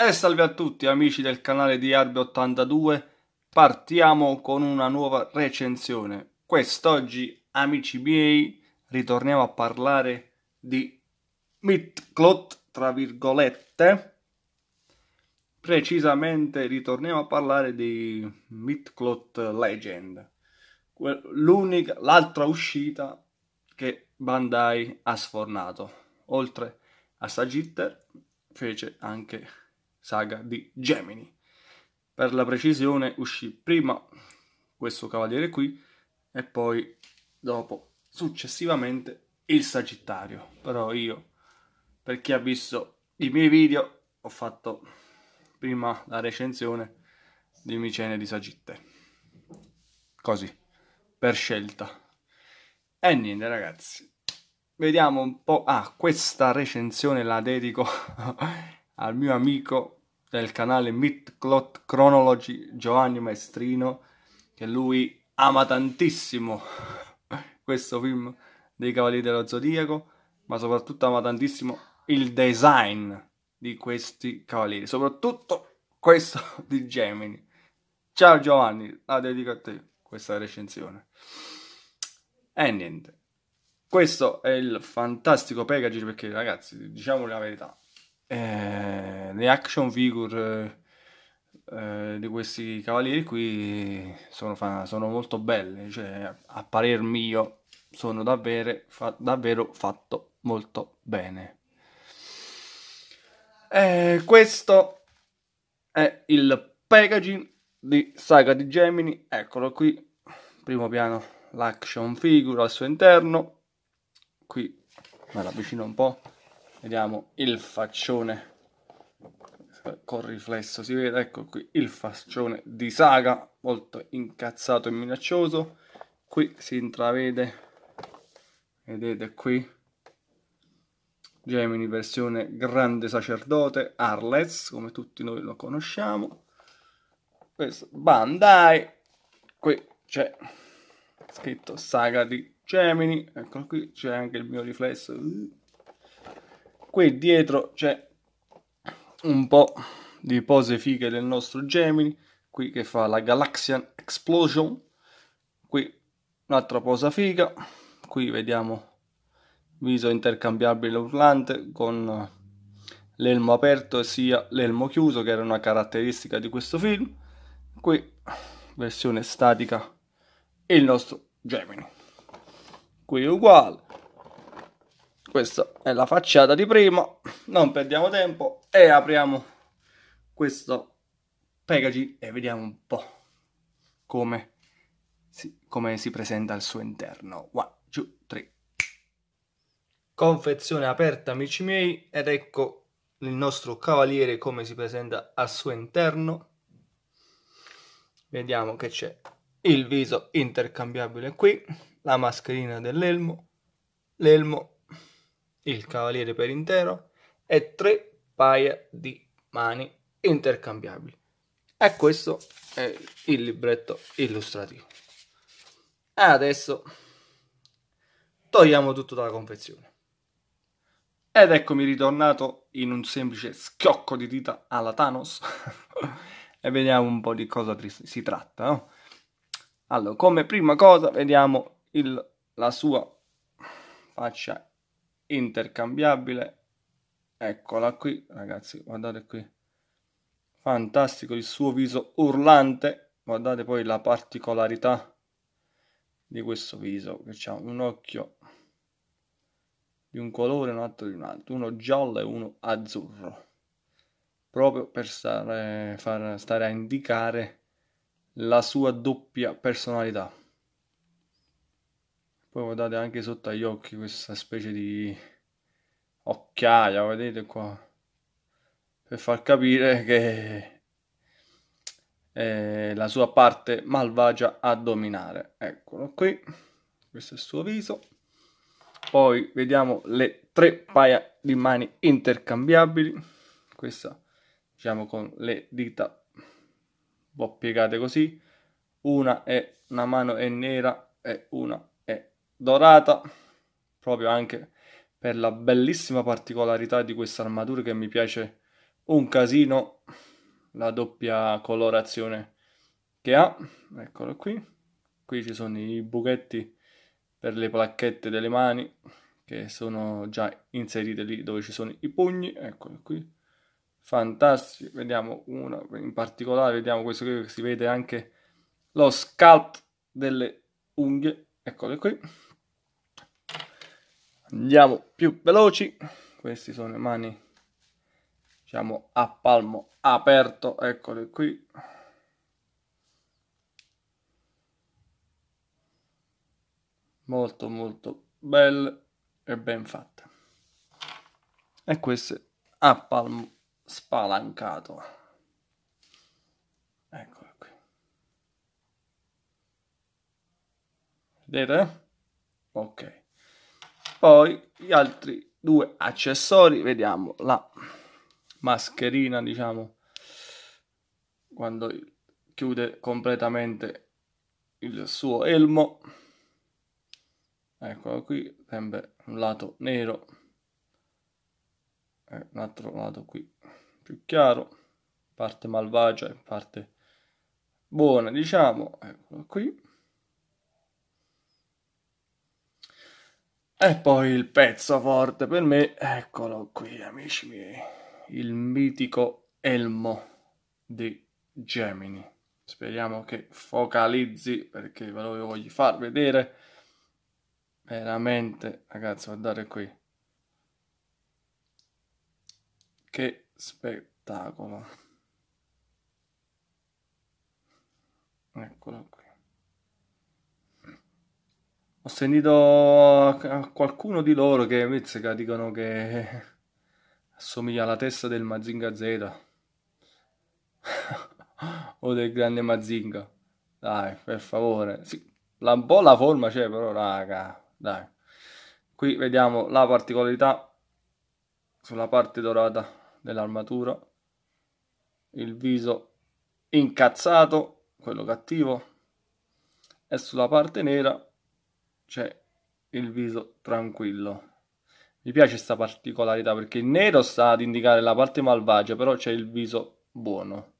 E salve a tutti amici del canale di Arbe82, partiamo con una nuova recensione. Quest'oggi, amici miei, ritorniamo a parlare di Mitklot, tra virgolette. Precisamente ritorniamo a parlare di Mitklot Legend, l'unica, l'altra uscita che Bandai ha sfornato. Oltre a Sagitter fece anche saga di Gemini. Per la precisione uscì prima questo cavaliere qui e poi dopo successivamente il Sagittario. Però io, per chi ha visto i miei video, ho fatto prima la recensione di Micene di Sagitte. Così, per scelta. E niente ragazzi, vediamo un po'... Ah, questa recensione la dedico al mio amico del canale Clot Chronology Giovanni Maestrino che lui ama tantissimo questo film dei Cavalieri dello Zodiaco ma soprattutto ama tantissimo il design di questi cavalieri soprattutto questo di Gemini ciao Giovanni la dedico a te questa recensione e niente questo è il fantastico Pegasus perché ragazzi diciamo la verità eh, le action figure eh, di questi cavalieri qui sono, fa- sono molto belle, cioè a parer mio sono davvero, fa- davvero fatto molto bene. Eh, questo è il packaging di Saga di Gemini, eccolo qui, primo piano l'action figure al suo interno, qui me la avvicino un po' vediamo il faccione con riflesso si vede ecco qui il faccione di saga molto incazzato e minaccioso qui si intravede vedete qui Gemini versione grande sacerdote Arles come tutti noi lo conosciamo questo Bandai qui c'è scritto saga di Gemini eccolo qui c'è anche il mio riflesso qui dietro c'è un po' di pose fighe del nostro Gemini, qui che fa la Galaxian Explosion, qui un'altra posa figa, qui vediamo viso intercambiabile urlante con l'elmo aperto e sia l'elmo chiuso che era una caratteristica di questo film, qui versione statica e il nostro Gemini, qui è uguale, questa è la facciata di prima non perdiamo tempo e apriamo questo packaging e vediamo un po' come si, come si presenta al suo interno 1, 2, 3 confezione aperta amici miei ed ecco il nostro cavaliere come si presenta al suo interno vediamo che c'è il viso intercambiabile qui la mascherina dell'elmo l'elmo il cavaliere per intero e tre paia di mani intercambiabili. E questo è il libretto illustrativo. E Adesso togliamo tutto dalla confezione. Ed eccomi ritornato in un semplice schiocco di dita alla Thanos e vediamo un po' di cosa si tratta. No? Allora, come prima cosa vediamo il, la sua faccia intercambiabile eccola qui ragazzi guardate qui fantastico il suo viso urlante guardate poi la particolarità di questo viso che ha un occhio di un colore un altro di un altro uno giallo e uno azzurro proprio per stare, far, stare a indicare la sua doppia personalità poi guardate anche sotto agli occhi questa specie di occhiaia, vedete qua, per far capire che è eh, la sua parte malvagia a dominare. Eccolo qui, questo è il suo viso. Poi vediamo le tre paia di mani intercambiabili, questa diciamo con le dita un po' piegate così, una è una mano è nera e una dorata, proprio anche per la bellissima particolarità di questa armatura che mi piace un casino, la doppia colorazione che ha, eccolo qui, qui ci sono i buchetti per le placchette delle mani che sono già inserite lì dove ci sono i pugni, eccolo qui, fantastici, vediamo una in particolare, vediamo questo qui che si vede anche lo scalp delle unghie, eccole qui, andiamo più veloci questi sono le mani diciamo a palmo aperto eccole qui molto molto belle e ben fatte e queste a palmo spalancato eccole qui vedete ok poi gli altri due accessori, vediamo la mascherina, diciamo, quando chiude completamente il suo elmo. Eccolo qui, sempre un lato nero, e un altro lato qui più chiaro, parte malvagia e parte buona, diciamo, eccolo qui. E poi il pezzo forte per me, eccolo qui amici miei, il mitico elmo di Gemini. Speriamo che focalizzi perché ve lo voglio far vedere. Veramente, ragazzi, guardate qui. Che spettacolo. Eccolo qui. Ho sentito qualcuno di loro che mizzica dicono che assomiglia alla testa del Mazinga Z o del grande Mazinga. Dai, per favore. Sì, la, un po' la forma c'è, però, raga, dai. Qui vediamo la particolarità sulla parte dorata dell'armatura. Il viso incazzato, quello cattivo. E sulla parte nera c'è il viso tranquillo. Mi piace questa particolarità perché il nero sta ad indicare la parte malvagia, però c'è il viso buono.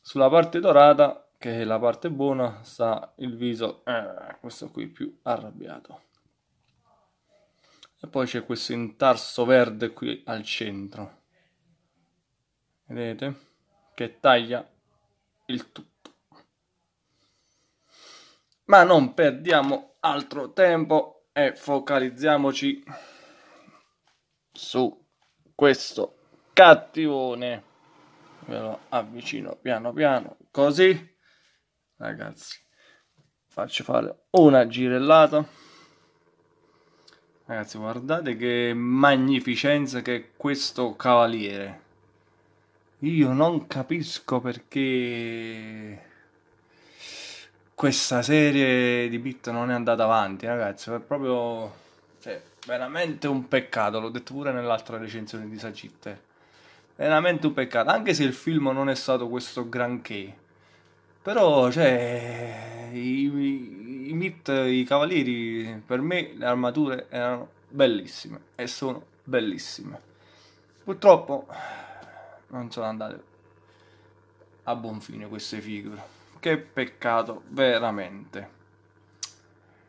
Sulla parte dorata, che è la parte buona, sta il viso, eh, questo qui più arrabbiato. E poi c'è questo intarso verde qui al centro. Vedete? Che taglia il tutto. Ma non perdiamo altro tempo e focalizziamoci su questo cattivone ve lo avvicino piano piano così ragazzi faccio fare una girellata ragazzi guardate che magnificenza che è questo cavaliere io non capisco perché questa serie di Bit non è andata avanti, ragazzi. È proprio. Cioè, veramente un peccato. L'ho detto pure nell'altra recensione di Sagitte. Veramente un peccato. Anche se il film non è stato questo granché. Però, cioè. I, i Mit, i Cavalieri, per me le armature erano bellissime. E sono bellissime. Purtroppo. Non sono andate a buon fine queste figure che peccato, veramente.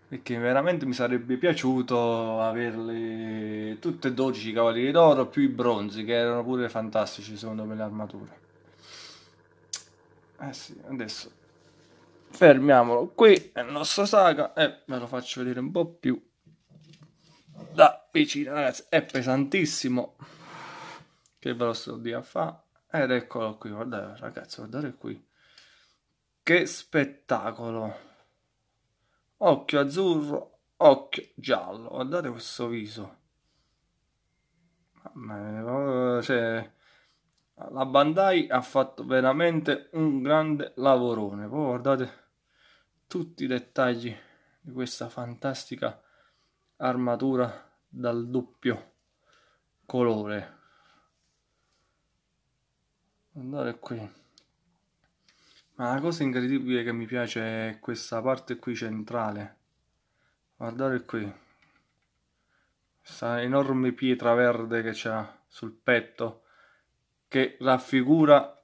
Perché veramente mi sarebbe piaciuto averle tutte e 12 cavalieri d'oro più i bronzi, che erano pure fantastici secondo me le armature. Eh sì, adesso fermiamolo qui, è il nostro saga, e ve lo faccio vedere un po' più da vicino, ragazzi, è pesantissimo, che ve lo sto di a fare, ed eccolo qui, guardate ragazzi, guardate qui che spettacolo! Occhio azzurro, occhio giallo. Guardate questo viso. Mamma cioè, la Bandai ha fatto veramente un grande lavorone. Poi guardate tutti i dettagli di questa fantastica armatura dal doppio colore. Andare qui. Ma la cosa incredibile che mi piace è questa parte qui centrale. Guardate qui. Questa enorme pietra verde che c'ha sul petto che raffigura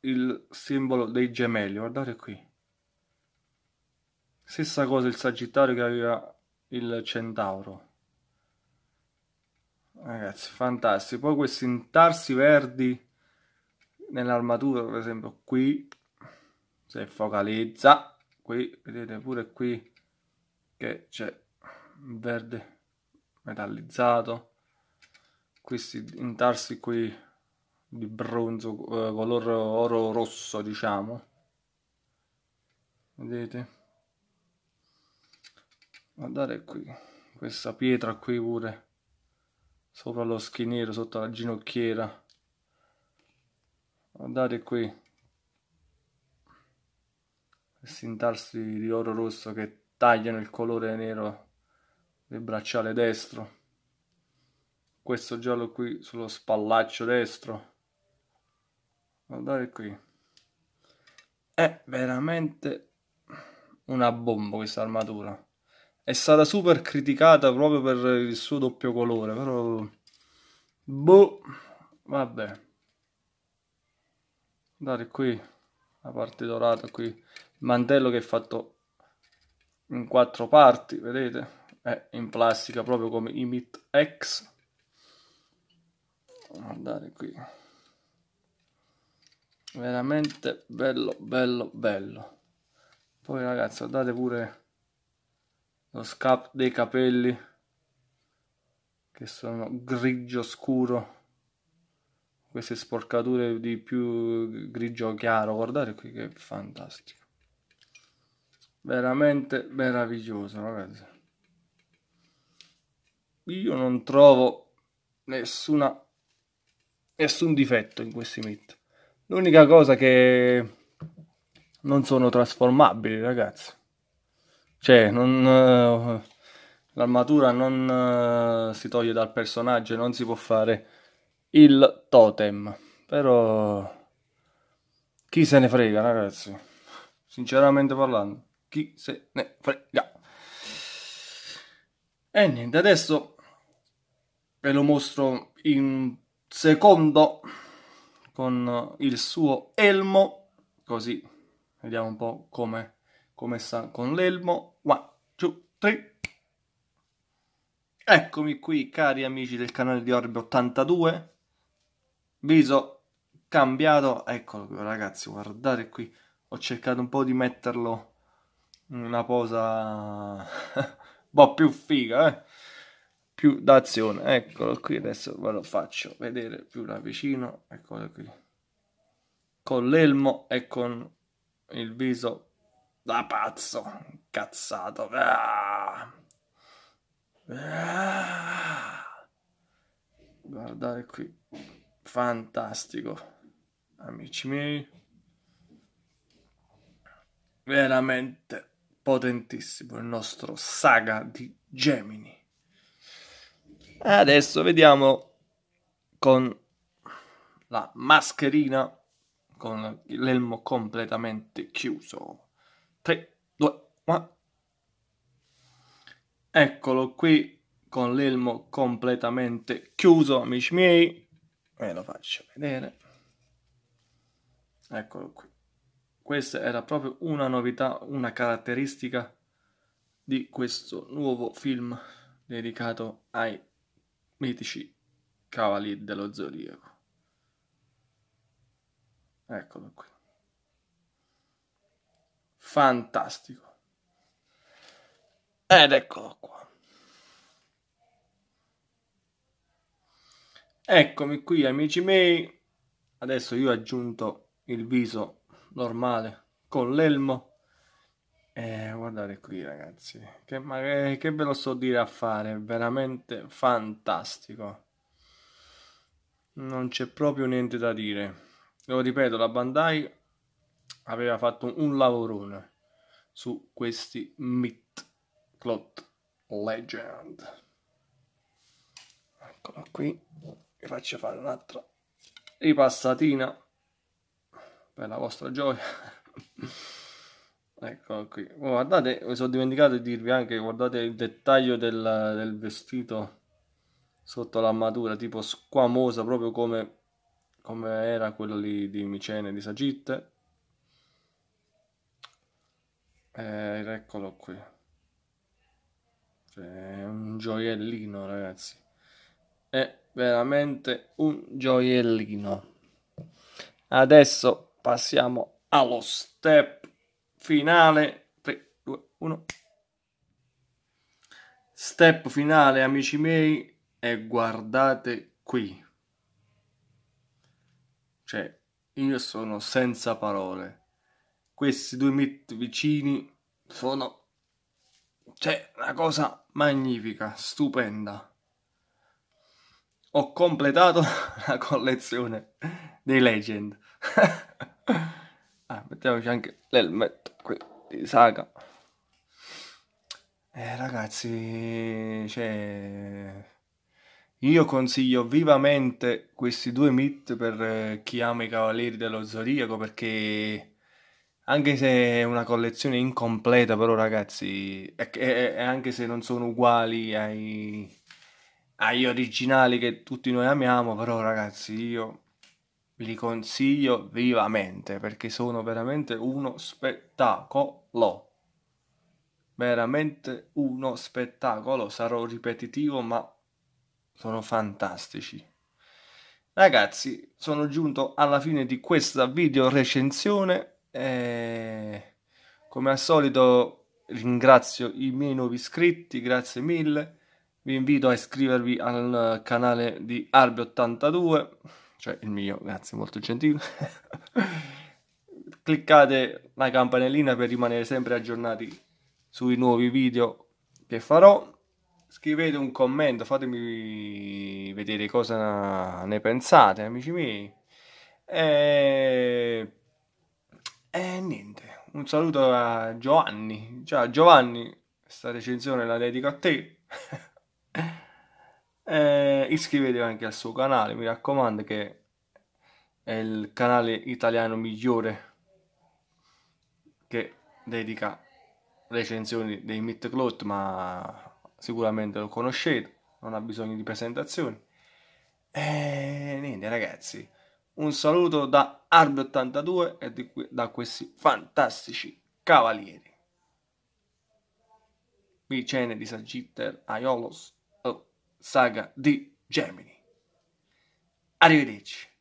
il simbolo dei gemelli. Guardate qui. Stessa cosa il Sagittario che aveva il Centauro. Ragazzi, fantastico. Poi questi intarsi verdi nell'armatura, per esempio, qui se focalizza qui vedete pure qui che c'è verde metallizzato questi intarsi qui di bronzo eh, color oro rosso diciamo vedete guardate qui questa pietra qui pure sopra lo schiniero sotto la ginocchiera guardate qui intarsi di oro rosso che tagliano il colore nero del bracciale destro questo giallo qui sullo spallaccio destro guardate qui è veramente una bomba questa armatura è stata super criticata proprio per il suo doppio colore però boh vabbè guardate qui la parte dorata qui il mantello che è fatto in quattro parti, vedete? È in plastica proprio come Imit Mid X. Guardate qui. Veramente bello, bello, bello. Poi ragazzi, guardate pure lo scap dei capelli che sono grigio scuro. Queste sporcature di più grigio chiaro, guardate qui che fantastico veramente meraviglioso ragazzi io non trovo nessuna nessun difetto in questi mit l'unica cosa che non sono trasformabili ragazzi cioè non uh, l'armatura non uh, si toglie dal personaggio non si può fare il totem però chi se ne frega ragazzi sinceramente parlando chi se ne frega. E niente, adesso ve lo mostro in secondo con il suo elmo, così vediamo un po' come, come sta con l'elmo. One, two, 3. Eccomi qui cari amici del canale di Orbe 82, viso cambiato, eccolo ragazzi, guardate qui, ho cercato un po' di metterlo una posa un po' più figa, eh? più d'azione. Eccolo qui, adesso ve lo faccio vedere più da vicino. Eccolo qui. Con l'elmo e con il viso da pazzo, cazzato. Ah. Guardate qui, fantastico, amici miei. Veramente potentissimo il nostro saga di Gemini. Adesso vediamo con la mascherina, con l'elmo completamente chiuso. 3, 2, 1. Eccolo qui con l'elmo completamente chiuso, amici miei. Ve lo faccio vedere. Eccolo qui. Questa era proprio una novità, una caratteristica di questo nuovo film dedicato ai mitici cavalieri dello zodiaco. Eccolo qui. Fantastico. Ed eccolo qua. Eccomi qui amici miei, adesso io ho aggiunto il viso normale, con l'elmo. e eh, guardate qui ragazzi, che, ma che, che ve lo so dire a fare, veramente fantastico. Non c'è proprio niente da dire. Lo ripeto, la Bandai aveva fatto un, un lavorone su questi Myth Clot Legend. Eccolo qui, vi faccio fare un'altra ripassatina per la vostra gioia. Eccolo qui. Oh, guardate, mi sono dimenticato di dirvi anche, guardate il dettaglio del, del vestito sotto l'armatura, tipo squamosa, proprio come, come era quello lì di Micene, di Sagitte. Eh, eccolo qui. Cioè, è un gioiellino, ragazzi. È veramente un gioiellino. Adesso passiamo allo step finale 3 2 1 step finale amici miei e guardate qui cioè io sono senza parole questi due mit vicini sono cioè una cosa magnifica stupenda ho completato la collezione dei legend ah, mettiamoci anche l'elmetto qui di Saga. Eh, ragazzi, cioè, io consiglio vivamente questi due mit per eh, chi ama i Cavalieri dello Zodiaco perché anche se è una collezione incompleta, però ragazzi, e, e, e anche se non sono uguali ai, agli originali che tutti noi amiamo, però ragazzi, io li consiglio vivamente perché sono veramente uno spettacolo. Veramente uno spettacolo. Sarò ripetitivo, ma sono fantastici. Ragazzi, sono giunto alla fine di questa video recensione. E... Come al solito ringrazio i miei nuovi iscritti, grazie mille. Vi invito a iscrivervi al canale di Arbi82 cioè il mio, grazie, molto gentile. Cliccate la campanellina per rimanere sempre aggiornati sui nuovi video che farò. Scrivete un commento, fatemi vedere cosa ne pensate, amici miei. E, e niente, un saluto a Giovanni. Ciao Giovanni, questa recensione la dedico a te. E eh, iscrivetevi anche al suo canale, mi raccomando che è il canale italiano migliore che dedica recensioni dei Meet Cloth, ma sicuramente lo conoscete, non ha bisogno di presentazioni. E niente ragazzi, un saluto da Arb82 e qui, da questi fantastici cavalieri. Vicene di Sagitter Aiolos saga di Gemini. Arrivederci.